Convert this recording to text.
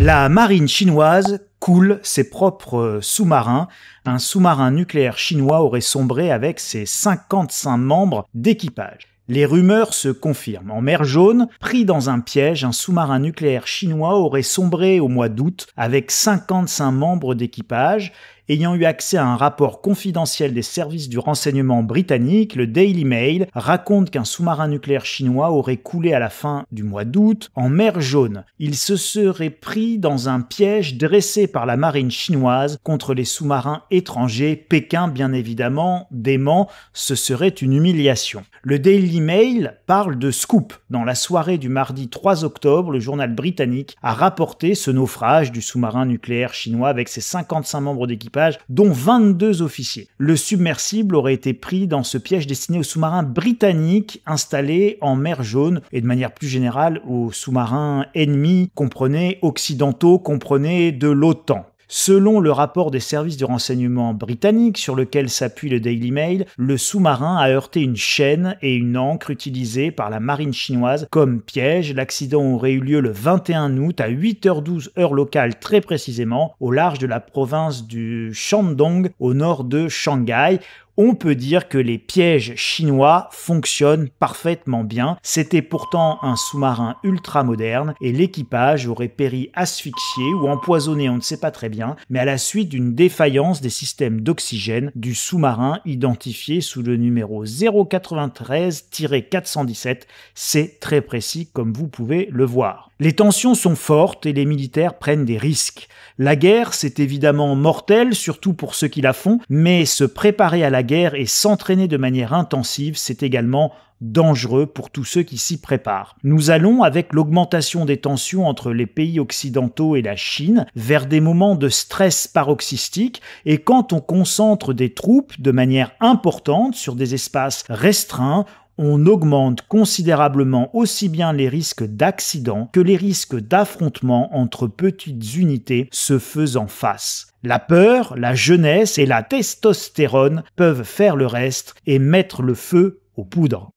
La marine chinoise coule ses propres euh, sous-marins. Un sous-marin nucléaire chinois aurait sombré avec ses 55 membres d'équipage. Les rumeurs se confirment. En mer Jaune, pris dans un piège, un sous-marin nucléaire chinois aurait sombré au mois d'août avec 55 membres d'équipage ayant eu accès à un rapport confidentiel des services du renseignement britannique, le Daily Mail raconte qu'un sous-marin nucléaire chinois aurait coulé à la fin du mois d'août en mer Jaune. Il se serait pris dans un piège dressé par la marine chinoise contre les sous-marins étrangers. Pékin, bien évidemment, dément, ce serait une humiliation. Le Daily Mail parle de scoop. Dans la soirée du mardi 3 octobre, le journal britannique a rapporté ce naufrage du sous-marin nucléaire chinois avec ses 55 membres d'équipage dont 22 officiers. Le submersible aurait été pris dans ce piège destiné aux sous-marins britanniques installés en mer Jaune et de manière plus générale aux sous-marins ennemis, comprenez occidentaux, comprenez de l'OTAN. Selon le rapport des services de renseignement britanniques sur lequel s'appuie le Daily Mail, le sous-marin a heurté une chaîne et une ancre utilisées par la marine chinoise comme piège. L'accident aurait eu lieu le 21 août à 8h12 heure locale très précisément au large de la province du Shandong au nord de Shanghai on peut dire que les pièges chinois fonctionnent parfaitement bien. C'était pourtant un sous-marin ultra moderne et l'équipage aurait péri asphyxié ou empoisonné, on ne sait pas très bien, mais à la suite d'une défaillance des systèmes d'oxygène du sous-marin identifié sous le numéro 093-417. C'est très précis comme vous pouvez le voir. Les tensions sont fortes et les militaires prennent des risques. La guerre, c'est évidemment mortel, surtout pour ceux qui la font, mais se préparer à la guerre et s'entraîner de manière intensive, c'est également dangereux pour tous ceux qui s'y préparent. Nous allons, avec l'augmentation des tensions entre les pays occidentaux et la Chine, vers des moments de stress paroxystique, et quand on concentre des troupes de manière importante sur des espaces restreints, on augmente considérablement aussi bien les risques d'accidents que les risques d'affrontements entre petites unités se faisant face. La peur, la jeunesse et la testostérone peuvent faire le reste et mettre le feu aux poudres.